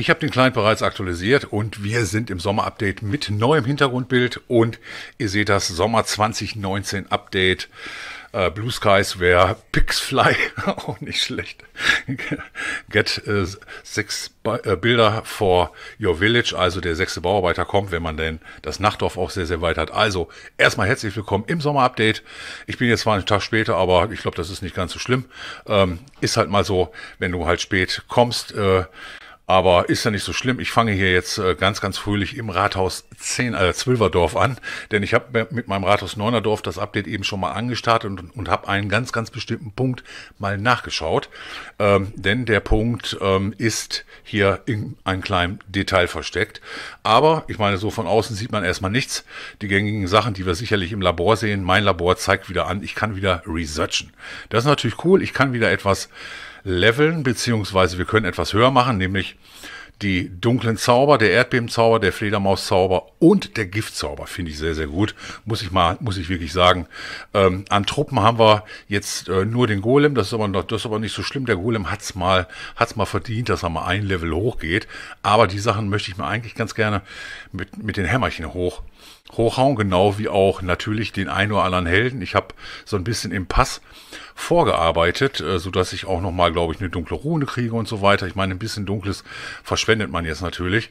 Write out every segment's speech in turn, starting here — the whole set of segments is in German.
Ich habe den Client bereits aktualisiert und wir sind im Sommer-Update mit neuem Hintergrundbild und ihr seht das Sommer 2019 Update. Äh, Blue Skies wäre Pixfly, auch nicht schlecht. Get äh, sechs Be äh, Bilder for your village, also der sechste Bauarbeiter kommt, wenn man denn das Nachtdorf auch sehr, sehr weit hat. Also erstmal herzlich willkommen im Sommer-Update. Ich bin jetzt zwar einen Tag später, aber ich glaube, das ist nicht ganz so schlimm. Ähm, ist halt mal so, wenn du halt spät kommst. Äh, aber ist ja nicht so schlimm. Ich fange hier jetzt äh, ganz, ganz fröhlich im Rathaus 10, äh, 12 Dorf an, denn ich habe mit meinem Rathaus 9er Dorf das Update eben schon mal angestartet und, und habe einen ganz, ganz bestimmten Punkt mal nachgeschaut. Ähm, denn der Punkt ähm, ist hier in einem kleinen Detail versteckt. Aber ich meine, so von außen sieht man erstmal nichts. Die gängigen Sachen, die wir sicherlich im Labor sehen, mein Labor zeigt wieder an, ich kann wieder researchen. Das ist natürlich cool. Ich kann wieder etwas leveln, beziehungsweise wir können etwas höher machen, nämlich die dunklen Zauber, der Erdbebenzauber, der Fledermauszauber und der Giftzauber finde ich sehr, sehr gut. Muss ich mal, muss ich wirklich sagen. Ähm, an Truppen haben wir jetzt äh, nur den Golem, das ist, aber, noch, das ist aber nicht so schlimm. Der Golem hat's mal, hat's mal verdient, dass er mal ein Level hochgeht. Aber die Sachen möchte ich mir eigentlich ganz gerne mit, mit den Hämmerchen hoch hochhauen, genau wie auch natürlich den ein oder anderen Helden. Ich habe so ein bisschen im Pass vorgearbeitet, äh, so dass ich auch nochmal, glaube ich, eine dunkle Rune kriege und so weiter. Ich meine, ein bisschen Dunkles verschwendet man jetzt natürlich,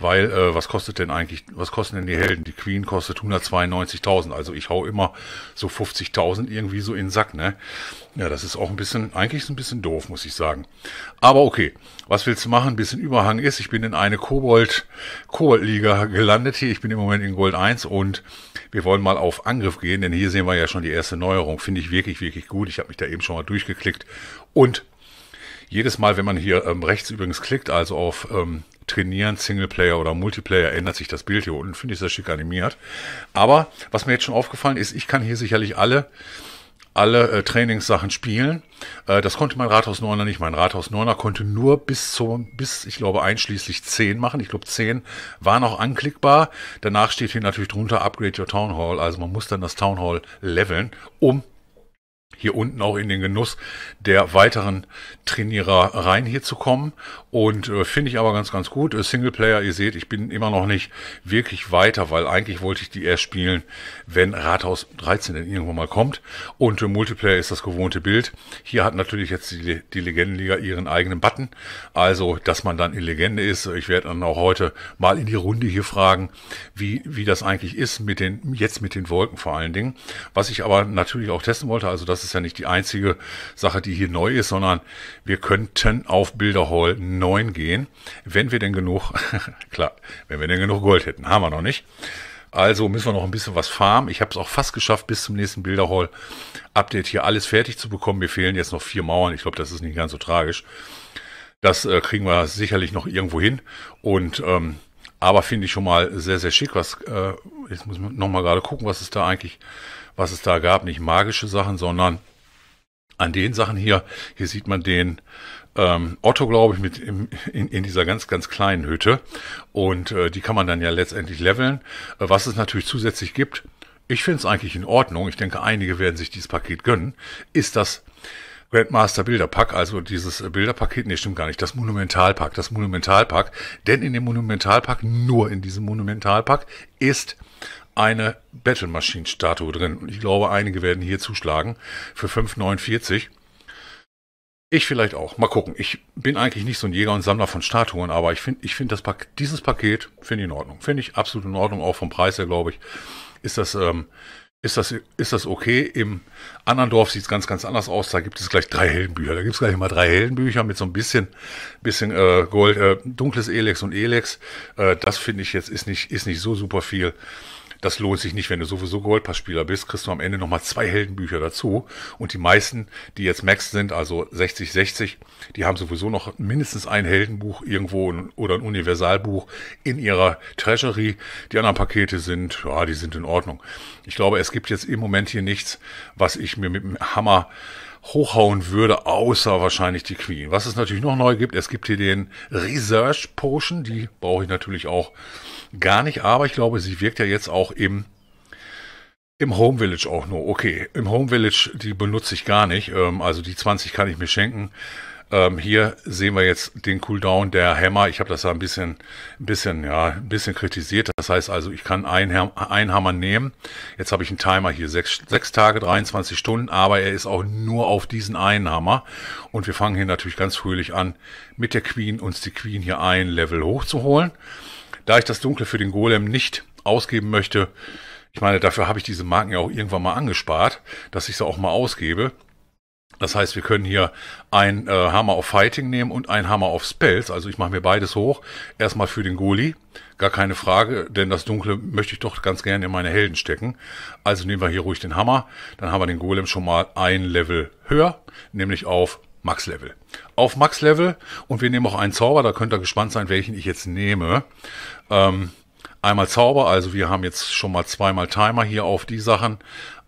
weil äh, was kostet denn eigentlich, was kosten denn die Helden? Die Queen kostet 192.000, also ich hau immer so 50.000 irgendwie so in den Sack, ne? Ja, das ist auch ein bisschen, eigentlich ist ein bisschen doof, muss ich sagen. Aber okay, was willst du machen? Ein bisschen Überhang ist, ich bin in eine Kobold, Kobold-Liga gelandet hier, ich bin im Moment in Gold 1, 1 und wir wollen mal auf Angriff gehen, denn hier sehen wir ja schon die erste Neuerung. Finde ich wirklich, wirklich gut. Ich habe mich da eben schon mal durchgeklickt und jedes Mal, wenn man hier ähm, rechts übrigens klickt, also auf ähm, Trainieren, Singleplayer oder Multiplayer, ändert sich das Bild hier unten. Finde ich sehr schick animiert. Aber was mir jetzt schon aufgefallen ist, ich kann hier sicherlich alle alle äh, Trainingssachen spielen. Äh, das konnte mein Rathaus Neuner nicht. Mein Rathaus Neuner konnte nur bis zum, bis ich glaube einschließlich 10 machen. Ich glaube 10 war noch anklickbar. Danach steht hier natürlich drunter Upgrade your Town Hall. Also man muss dann das Town Hall leveln, um hier unten auch in den Genuss der weiteren Trainierereien hier zu kommen. Und äh, finde ich aber ganz, ganz gut. Äh, Singleplayer, ihr seht, ich bin immer noch nicht wirklich weiter, weil eigentlich wollte ich die erst spielen, wenn Rathaus 13 denn irgendwann mal kommt. Und äh, Multiplayer ist das gewohnte Bild. Hier hat natürlich jetzt die, die Legendenliga ihren eigenen Button. Also, dass man dann in Legende ist. Äh, ich werde dann auch heute mal in die Runde hier fragen, wie, wie das eigentlich ist mit den, jetzt mit den Wolken vor allen Dingen. Was ich aber natürlich auch testen wollte, also dass das ist ja nicht die einzige Sache, die hier neu ist, sondern wir könnten auf Bilderhall 9 gehen, wenn wir denn genug, klar, wenn wir denn genug Gold hätten. Haben wir noch nicht. Also müssen wir noch ein bisschen was farmen. Ich habe es auch fast geschafft, bis zum nächsten Bilderhall-Update hier alles fertig zu bekommen. Mir fehlen jetzt noch vier Mauern. Ich glaube, das ist nicht ganz so tragisch. Das äh, kriegen wir sicherlich noch irgendwo hin. Und ähm, aber finde ich schon mal sehr, sehr schick. Was, äh, jetzt muss man nochmal gerade gucken, was es da eigentlich, was es da gab. Nicht magische Sachen, sondern an den Sachen hier. Hier sieht man den ähm, Otto, glaube ich, mit im, in, in dieser ganz, ganz kleinen Hütte. Und äh, die kann man dann ja letztendlich leveln. Äh, was es natürlich zusätzlich gibt, ich finde es eigentlich in Ordnung. Ich denke, einige werden sich dieses Paket gönnen. Ist das Grandmaster Bilderpack, also dieses äh, Bilderpaket, nee, stimmt gar nicht, das Monumentalpack, das Monumentalpack, denn in dem Monumentalpack, nur in diesem Monumentalpack, ist eine Battle Machine Statue drin. Und ich glaube, einige werden hier zuschlagen für 5,49. Ich vielleicht auch. Mal gucken. Ich bin eigentlich nicht so ein Jäger und Sammler von Statuen, aber ich finde ich finde das Paket, dieses Paket finde ich in Ordnung. Finde ich absolut in Ordnung, auch vom Preis her, glaube ich. Ist das ähm, ist das, ist das okay? Im anderen Dorf sieht es ganz, ganz anders aus. Da gibt es gleich drei Heldenbücher. Da gibt es gleich immer drei Heldenbücher mit so ein bisschen, bisschen äh, Gold, äh, dunkles Elex und Elex. Äh, das finde ich jetzt ist nicht, ist nicht so super viel. Das lohnt sich nicht, wenn du sowieso Goldpassspieler bist, kriegst du am Ende nochmal zwei Heldenbücher dazu. Und die meisten, die jetzt Max sind, also 60, 60, die haben sowieso noch mindestens ein Heldenbuch irgendwo oder ein Universalbuch in ihrer Treasury. Die anderen Pakete sind, ja, die sind in Ordnung. Ich glaube, es gibt jetzt im Moment hier nichts, was ich mir mit dem Hammer hochhauen würde, außer wahrscheinlich die Queen. Was es natürlich noch neu gibt, es gibt hier den Research Potion, die brauche ich natürlich auch gar nicht, aber ich glaube, sie wirkt ja jetzt auch im, im Home Village auch nur. Okay, im Home Village, die benutze ich gar nicht, ähm, also die 20 kann ich mir schenken. Ähm, hier sehen wir jetzt den Cooldown der Hammer. Ich habe das ja ein bisschen, ein bisschen, ja, ein bisschen kritisiert. Das heißt also, ich kann einen, Hammer nehmen. Jetzt habe ich einen Timer hier, sechs, sechs Tage, 23 Stunden, aber er ist auch nur auf diesen einen Hammer. Und wir fangen hier natürlich ganz fröhlich an, mit der Queen uns die Queen hier ein Level hochzuholen. Da ich das Dunkle für den Golem nicht ausgeben möchte, ich meine, dafür habe ich diese Marken ja auch irgendwann mal angespart, dass ich sie auch mal ausgebe. Das heißt, wir können hier ein äh, Hammer of Fighting nehmen und ein Hammer of Spells. Also ich mache mir beides hoch. Erstmal für den Goli, gar keine Frage, denn das Dunkle möchte ich doch ganz gerne in meine Helden stecken. Also nehmen wir hier ruhig den Hammer. Dann haben wir den Golem schon mal ein Level höher, nämlich auf Max-Level. Auf Max-Level und wir nehmen auch einen Zauber. Da könnt ihr gespannt sein, welchen ich jetzt nehme. Ähm, einmal Zauber, also wir haben jetzt schon mal zweimal Timer hier auf die Sachen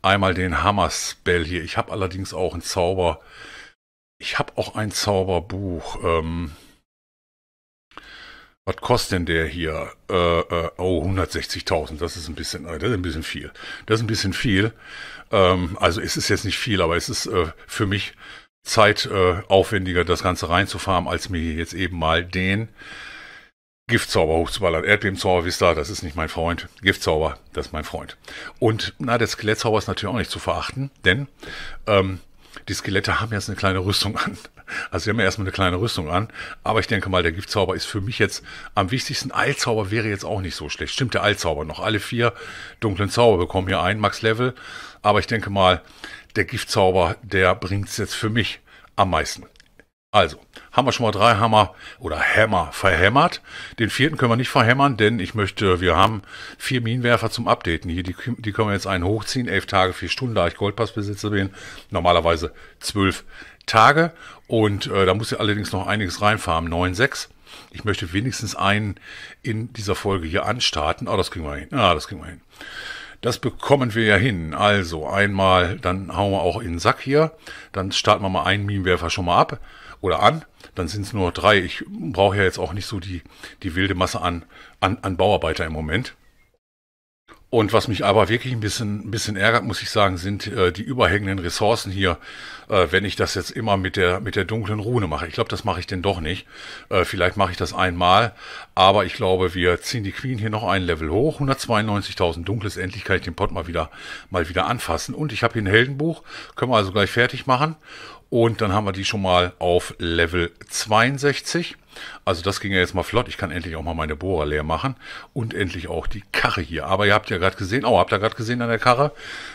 einmal den Hammer-Spell hier. Ich habe allerdings auch einen Zauber. Ich habe auch ein Zauberbuch. Ähm, was kostet denn der hier? Äh, äh, oh, 160.000. Das ist ein bisschen, äh, das ist ein bisschen viel. Das ist ein bisschen viel. Ähm, also es ist jetzt nicht viel, aber es ist äh, für mich zeitaufwendiger, das Ganze reinzufahren, als mir jetzt eben mal den Giftzauber hochzuballern. Erdbebenzauber, wisst ihr, das ist nicht mein Freund. Giftzauber, das ist mein Freund. Und na, der Skelettzauber ist natürlich auch nicht zu verachten, denn ähm, die Skelette haben jetzt eine kleine Rüstung an. Also sie haben ja erstmal eine kleine Rüstung an, aber ich denke mal, der Giftzauber ist für mich jetzt am wichtigsten. Eilzauber wäre jetzt auch nicht so schlecht. Stimmt der Eilzauber noch? Alle vier dunklen Zauber bekommen hier ein, Max Level. Aber ich denke mal, der Giftzauber, der bringt es jetzt für mich am meisten. Also, haben wir schon mal drei Hammer oder Hämmer verhämmert. Den vierten können wir nicht verhämmern, denn ich möchte, wir haben vier Minenwerfer zum Updaten hier. Die, die können wir jetzt einen hochziehen, elf Tage, vier Stunden, da ich Goldpassbesitzer bin. Normalerweise zwölf Tage. Und äh, da muss ich allerdings noch einiges reinfahren. Neun, sechs. Ich möchte wenigstens einen in dieser Folge hier anstarten. oh, das kriegen wir hin. Ah, das kriegen wir hin. Das bekommen wir ja hin. Also einmal, dann hauen wir auch in den Sack hier. Dann starten wir mal einen Minenwerfer schon mal ab oder an. Dann sind es nur drei. Ich brauche ja jetzt auch nicht so die, die wilde Masse an, an, an Bauarbeiter im Moment. Und was mich aber wirklich ein bisschen, ein bisschen ärgert, muss ich sagen, sind äh, die überhängenden Ressourcen hier, äh, wenn ich das jetzt immer mit der, mit der dunklen Rune mache. Ich glaube, das mache ich denn doch nicht. Äh, vielleicht mache ich das einmal, aber ich glaube, wir ziehen die Queen hier noch ein Level hoch. 192.000 dunkles, endlich kann ich den Pot mal wieder, mal wieder anfassen. Und ich habe hier ein Heldenbuch, können wir also gleich fertig machen. Und dann haben wir die schon mal auf Level 62. Also das ging ja jetzt mal flott. Ich kann endlich auch mal meine Bohrer leer machen und endlich auch die Karre hier. Aber ihr habt ja gerade gesehen, oh, habt ihr gerade gesehen an der Karre,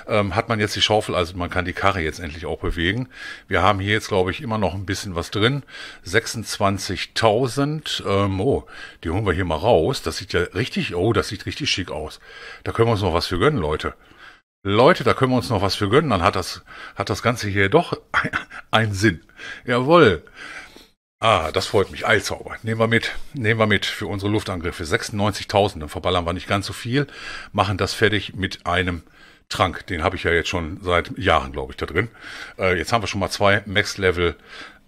ähm, hat man jetzt die Schaufel, also man kann die Karre jetzt endlich auch bewegen. Wir haben hier jetzt, glaube ich, immer noch ein bisschen was drin. 26.000, ähm, oh, die holen wir hier mal raus. Das sieht ja richtig, oh, das sieht richtig schick aus. Da können wir uns noch was für gönnen, Leute. Leute, da können wir uns noch was für gönnen, dann hat das, hat das Ganze hier doch einen Sinn. Jawohl. Ah, das freut mich. Eilzauber. Nehmen wir mit. Nehmen wir mit für unsere Luftangriffe. 96.000, dann verballern wir nicht ganz so viel. Machen das fertig mit einem Trank. Den habe ich ja jetzt schon seit Jahren, glaube ich, da drin. Äh, jetzt haben wir schon mal zwei Max-Level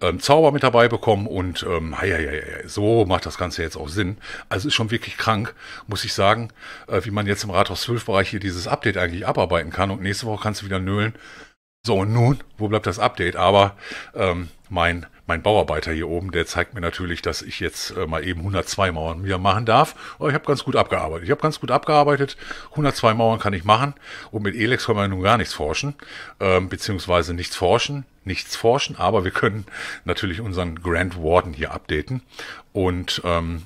ähm, Zauber mit dabei bekommen und ähm, hei, hei, hei, so macht das Ganze jetzt auch Sinn. Also ist schon wirklich krank, muss ich sagen, äh, wie man jetzt im Rathaus 12 Bereich hier dieses Update eigentlich abarbeiten kann und nächste Woche kannst du wieder nölen. So und nun, wo bleibt das Update? Aber ähm, mein mein Bauarbeiter hier oben, der zeigt mir natürlich, dass ich jetzt äh, mal eben 102 Mauern wieder machen darf. Aber ich habe ganz gut abgearbeitet. Ich habe ganz gut abgearbeitet. 102 Mauern kann ich machen. Und mit Elex können wir nun gar nichts forschen, ähm, beziehungsweise nichts forschen, nichts forschen. Aber wir können natürlich unseren Grand Warden hier updaten und ähm,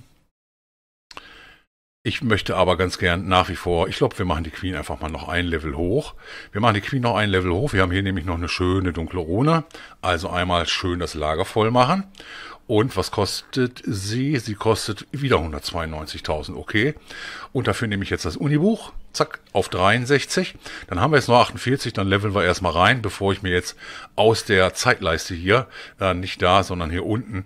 ich möchte aber ganz gern nach wie vor, ich glaube, wir machen die Queen einfach mal noch ein Level hoch. Wir machen die Queen noch ein Level hoch. Wir haben hier nämlich noch eine schöne dunkle Rune. Also einmal schön das Lager voll machen. Und was kostet sie? Sie kostet wieder 192.000, okay. Und dafür nehme ich jetzt das Unibuch, zack, auf 63. Dann haben wir jetzt noch 48, dann leveln wir erstmal rein, bevor ich mir jetzt aus der Zeitleiste hier, äh, nicht da, sondern hier unten,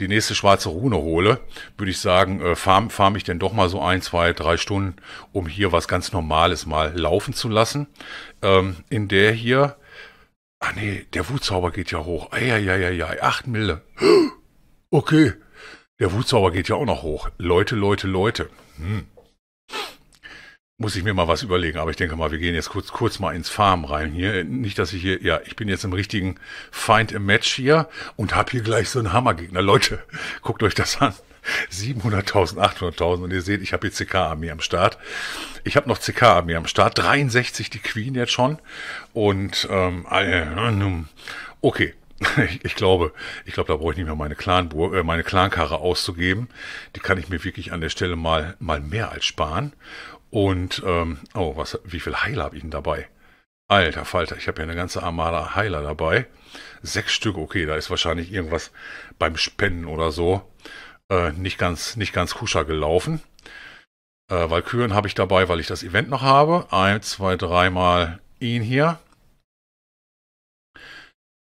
die nächste schwarze Rune hole, würde ich sagen, äh, farm, farm ich denn doch mal so ein, zwei, drei Stunden, um hier was ganz Normales mal laufen zu lassen. Ähm, in der hier, ah nee, der Wutzauber geht ja hoch. Eieieiei, acht Mille. Okay, der Wutzauber geht ja auch noch hoch. Leute, Leute, Leute. Hm muss ich mir mal was überlegen, aber ich denke mal, wir gehen jetzt kurz, kurz mal ins Farm rein hier. Nicht, dass ich hier, ja, ich bin jetzt im richtigen Find a Match hier und habe hier gleich so einen Hammergegner. Leute, guckt euch das an. 700.000, 800.000 und ihr seht, ich habe hier CK-Armee am Start. Ich habe noch CK-Armee am Start, 63 die Queen jetzt schon und ähm, äh, okay, ich, ich, glaube, ich glaube, da brauche ich nicht mehr meine Clan, äh, meine Clankarre auszugeben. Die kann ich mir wirklich an der Stelle mal, mal mehr als sparen. Und, ähm, oh, was, wie viel Heiler habe ich denn dabei? Alter Falter, ich habe ja eine ganze Armada Heiler dabei. Sechs Stück, okay, da ist wahrscheinlich irgendwas beim Spenden oder so äh, nicht ganz, nicht ganz kuscher gelaufen. Äh, Valkyren habe ich dabei, weil ich das Event noch habe. Eins, zwei, dreimal ihn hier.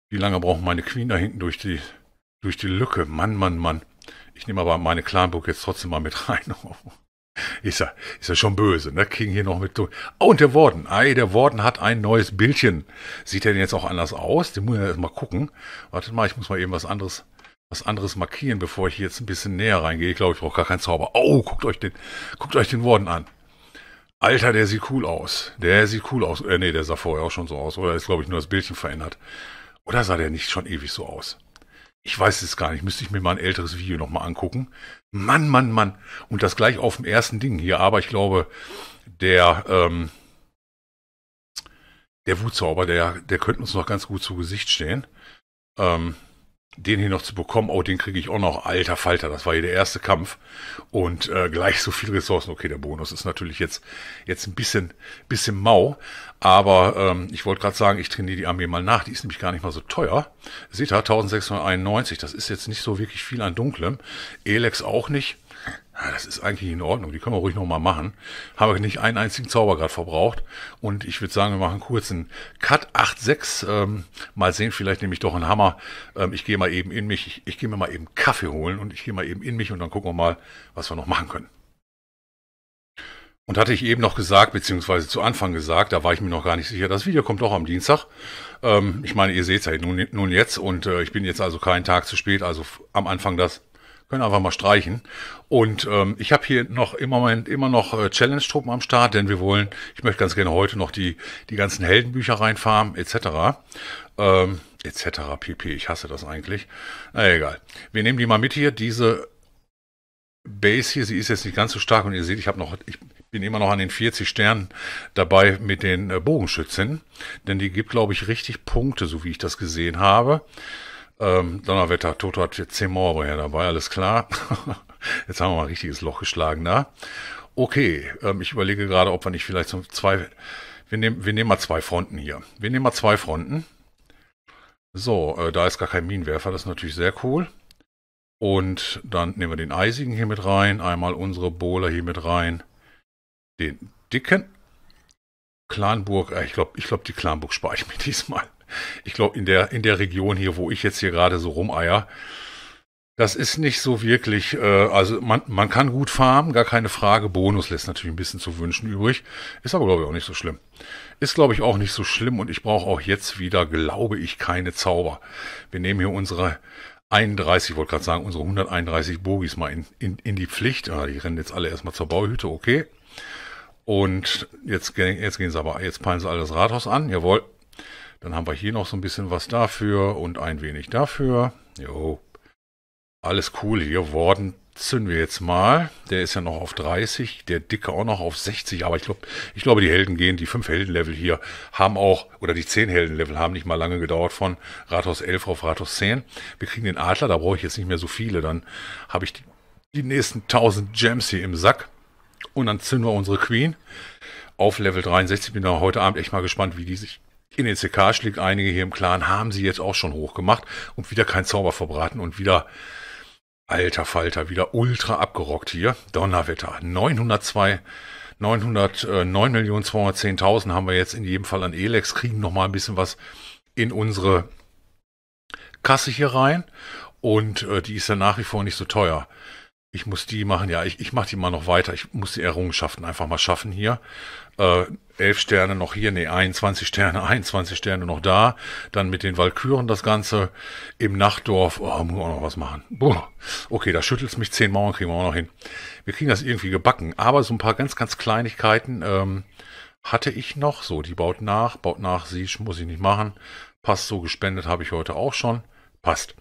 Wie lange brauchen meine Queen da hinten durch die, durch die Lücke? Mann, Mann, Mann. Ich nehme aber meine Clanburg jetzt trotzdem mal mit rein. Ist ja, ist ja schon böse, ne? King hier noch mit. Oh, und der Warden. Ei, der Warden hat ein neues Bildchen. Sieht er denn jetzt auch anders aus? Den muss ich ja erstmal gucken. Wartet mal, ich muss mal eben was anderes, was anderes markieren, bevor ich jetzt ein bisschen näher reingehe. Ich glaube, ich brauche gar keinen Zauber. Oh, guckt euch den, guckt euch den Warden an. Alter, der sieht cool aus. Der sieht cool aus. Äh, nee, der sah vorher auch schon so aus. Oder ist, glaube ich, nur das Bildchen verändert. Oder sah der nicht schon ewig so aus? ich weiß es gar nicht, müsste ich mir mal ein älteres Video nochmal angucken. Mann, Mann, Mann. Und das gleich auf dem ersten Ding hier. Aber ich glaube, der, ähm, der Wutzauber, der, der könnte uns noch ganz gut zu Gesicht stehen. Ähm, den hier noch zu bekommen, oh, den kriege ich auch noch. Alter Falter, das war hier der erste Kampf. Und äh, gleich so viele Ressourcen. Okay, der Bonus ist natürlich jetzt, jetzt ein bisschen, bisschen mau. Aber ähm, ich wollte gerade sagen, ich trainiere die Armee mal nach. Die ist nämlich gar nicht mal so teuer. Seht ihr, 1691, das ist jetzt nicht so wirklich viel an Dunklem. Elex auch nicht ja, ah, das ist eigentlich in Ordnung, die können wir ruhig nochmal machen. Habe nicht einen einzigen Zaubergrad verbraucht. Und ich würde sagen, wir machen kurz einen Cut 8,6. Ähm, mal sehen, vielleicht nehme ich doch einen Hammer. Ähm, ich gehe mal eben in mich, ich, ich gehe mir mal eben Kaffee holen und ich gehe mal eben in mich und dann gucken wir mal, was wir noch machen können. Und hatte ich eben noch gesagt, beziehungsweise zu Anfang gesagt, da war ich mir noch gar nicht sicher, das Video kommt doch am Dienstag. Ähm, ich meine, ihr seht es ja nun, nun jetzt und äh, ich bin jetzt also keinen Tag zu spät, also am Anfang das können einfach mal streichen. Und ähm, ich habe hier noch im Moment immer noch äh, Challenge-Truppen am Start, denn wir wollen, ich möchte ganz gerne heute noch die, die ganzen Heldenbücher reinfarmen, etc. Ähm, etc. pp. Ich hasse das eigentlich. Na egal. Wir nehmen die mal mit hier, diese Base hier, sie ist jetzt nicht ganz so stark und ihr seht, ich habe noch, ich bin immer noch an den 40 Sternen dabei mit den äh, Bogenschützen, denn die gibt, glaube ich, richtig Punkte, so wie ich das gesehen habe. Ähm, Donnerwetter, Toto hat jetzt 10 Mauer ja dabei, alles klar. jetzt haben wir mal ein richtiges Loch geschlagen da. Ne? Okay, ähm, ich überlege gerade, ob wir nicht vielleicht so zwei... Wir nehmen, wir nehmen mal zwei Fronten hier. Wir nehmen mal zwei Fronten. So, äh, da ist gar kein Minenwerfer, das ist natürlich sehr cool. Und dann nehmen wir den eisigen hier mit rein, einmal unsere Bohler hier mit rein, den dicken Clanburg, äh, ich glaube, ich glaub, die Clanburg spare ich mir diesmal ich glaube, in der, in der Region hier, wo ich jetzt hier gerade so rumeier, das ist nicht so wirklich, äh, also man, man kann gut farmen, gar keine Frage. Bonus lässt natürlich ein bisschen zu wünschen übrig. Ist aber, glaube ich, auch nicht so schlimm. Ist, glaube ich, auch nicht so schlimm und ich brauche auch jetzt wieder, glaube ich, keine Zauber. Wir nehmen hier unsere 31, wollte gerade sagen, unsere 131 Bogies mal in, in, in die Pflicht. Ah, die rennen jetzt alle erstmal zur Bauhütte, okay. Und jetzt, jetzt gehen sie aber, jetzt peilen sie alle das Rathaus an, jawohl. Dann haben wir hier noch so ein bisschen was dafür und ein wenig dafür. Jo, alles cool hier. Worden zünden wir jetzt mal. Der ist ja noch auf 30, der Dicke auch noch auf 60. Aber ich glaube, ich glaube, die Helden gehen, die 5 Heldenlevel hier haben auch, oder die 10 Heldenlevel haben nicht mal lange gedauert von Rathaus 11 auf Rathaus 10. Wir kriegen den Adler, da brauche ich jetzt nicht mehr so viele. Dann habe ich die, die nächsten 1000 Gems hier im Sack. Und dann zünden wir unsere Queen auf Level 63. Bin da heute Abend echt mal gespannt, wie die sich in den ECK schlägt einige hier im Clan, haben sie jetzt auch schon hochgemacht und wieder kein Zauber verbraten und wieder, alter Falter, wieder ultra abgerockt hier. Donnerwetter, 902 909.210.000 haben wir jetzt in jedem Fall an Elex, kriegen nochmal ein bisschen was in unsere Kasse hier rein und äh, die ist ja nach wie vor nicht so teuer. Ich muss die machen, ja, ich, ich mache die mal noch weiter. Ich muss die Errungenschaften einfach mal schaffen hier äh, 11 Sterne noch hier, nee, 21 Sterne, 21 Sterne noch da. Dann mit den Walküren das Ganze im Nachtdorf. Oh, muss man auch noch was machen. Boah. Okay, da schüttelt es mich zehn Mauern, kriegen wir auch noch hin. Wir kriegen das irgendwie gebacken. Aber so ein paar ganz, ganz Kleinigkeiten ähm, hatte ich noch. So, die baut nach, baut nach, sie muss ich nicht machen. Passt so, gespendet habe ich heute auch schon. Passt.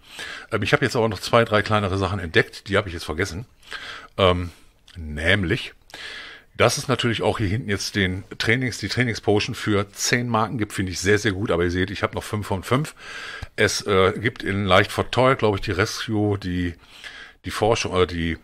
Ähm, ich habe jetzt aber noch zwei, drei kleinere Sachen entdeckt, die habe ich jetzt vergessen. Ähm, nämlich dass es natürlich auch hier hinten jetzt den Trainings, die Trainingspotion für 10 Marken gibt, finde ich sehr, sehr gut. Aber ihr seht, ich habe noch 5 von 5. Es äh, gibt in leicht verteuert, glaube ich, die Rescue, die, die Forschung oder die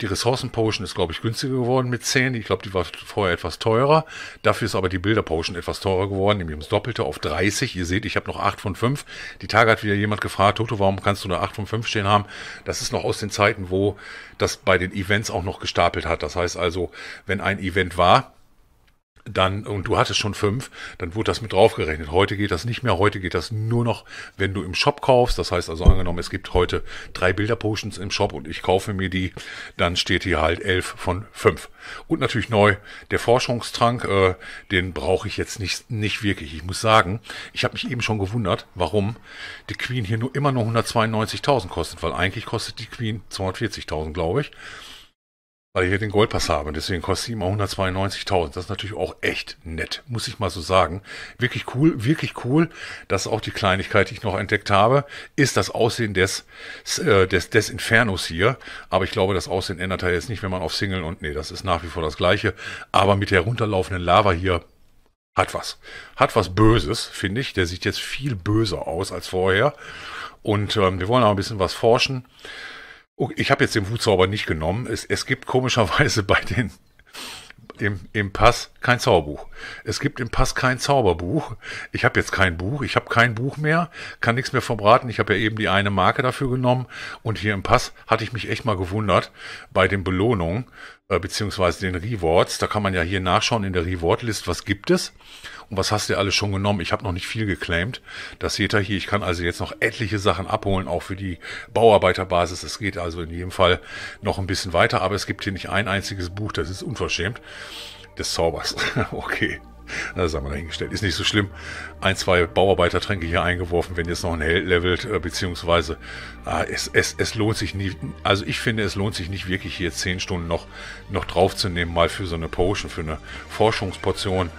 die Ressourcen-Potion ist, glaube ich, günstiger geworden mit 10. Ich glaube, die war vorher etwas teurer. Dafür ist aber die Bilder-Potion etwas teurer geworden, nämlich ums Doppelte auf 30. Ihr seht, ich habe noch 8 von 5. Die Tage hat wieder jemand gefragt, Toto, warum kannst du nur 8 von 5 stehen haben? Das ist noch aus den Zeiten, wo das bei den Events auch noch gestapelt hat. Das heißt also, wenn ein Event war, dann, und du hattest schon fünf, dann wurde das mit draufgerechnet. Heute geht das nicht mehr, heute geht das nur noch, wenn du im Shop kaufst. Das heißt also angenommen, es gibt heute drei Bilder-Potions im Shop und ich kaufe mir die, dann steht hier halt elf von fünf. Und natürlich neu, der Forschungstrank, äh, den brauche ich jetzt nicht, nicht wirklich. Ich muss sagen, ich habe mich eben schon gewundert, warum die Queen hier nur immer nur 192.000 kostet, weil eigentlich kostet die Queen 240.000, glaube ich weil ich hier den Goldpass habe. Deswegen kostet sie immer 192.000. Das ist natürlich auch echt nett, muss ich mal so sagen. Wirklich cool, wirklich cool. Das ist auch die Kleinigkeit, die ich noch entdeckt habe, ist das Aussehen des, äh, des, des Infernos hier. Aber ich glaube, das Aussehen ändert er halt jetzt nicht, wenn man auf Single und nee, das ist nach wie vor das gleiche. Aber mit der runterlaufenden Lava hier hat was. Hat was Böses, finde ich. Der sieht jetzt viel böser aus als vorher. Und ähm, wir wollen auch ein bisschen was forschen. Okay, ich habe jetzt den Wutzauber nicht genommen. Es, es gibt komischerweise bei den im, im Pass kein Zauberbuch. Es gibt im Pass kein Zauberbuch. Ich habe jetzt kein Buch, ich habe kein Buch mehr, kann nichts mehr verbraten. Ich habe ja eben die eine Marke dafür genommen und hier im Pass hatte ich mich echt mal gewundert bei den Belohnungen, äh, beziehungsweise den Rewards. Da kann man ja hier nachschauen in der Reward-List, was gibt es und was hast du alles schon genommen. Ich habe noch nicht viel geclaimed. Das seht ihr hier. Ich kann also jetzt noch etliche Sachen abholen, auch für die Bauarbeiterbasis. Es geht also in jedem Fall noch ein bisschen weiter, aber es gibt hier nicht ein einziges Buch. Das ist unverschämt des Zaubers. okay. Ne, das haben wir dahingestellt. Ist nicht so schlimm. Ein, zwei Bauarbeitertränke hier eingeworfen, wenn jetzt noch ein Held levelt, äh, beziehungsweise äh, es, es, es lohnt sich nie. Also ich finde, es lohnt sich nicht wirklich hier zehn Stunden noch, noch draufzunehmen, mal für so eine Potion, für eine Forschungsportion.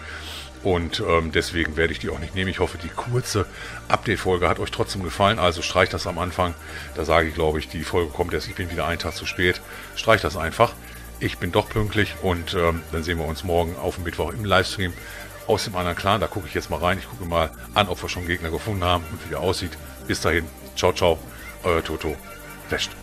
Und ähm, deswegen werde ich die auch nicht nehmen. Ich hoffe, die kurze Update-Folge hat euch trotzdem gefallen. Also streicht das am Anfang. Da sage ich, glaube ich, die Folge kommt erst. Ich bin wieder einen Tag zu spät. Streicht das einfach. Ich bin doch pünktlich und ähm, dann sehen wir uns morgen auf dem Mittwoch im Livestream aus dem anderen Clan. Da gucke ich jetzt mal rein. Ich gucke mal an, ob wir schon Gegner gefunden haben und wie der aussieht. Bis dahin. Ciao, ciao. Euer Toto. Wäscht.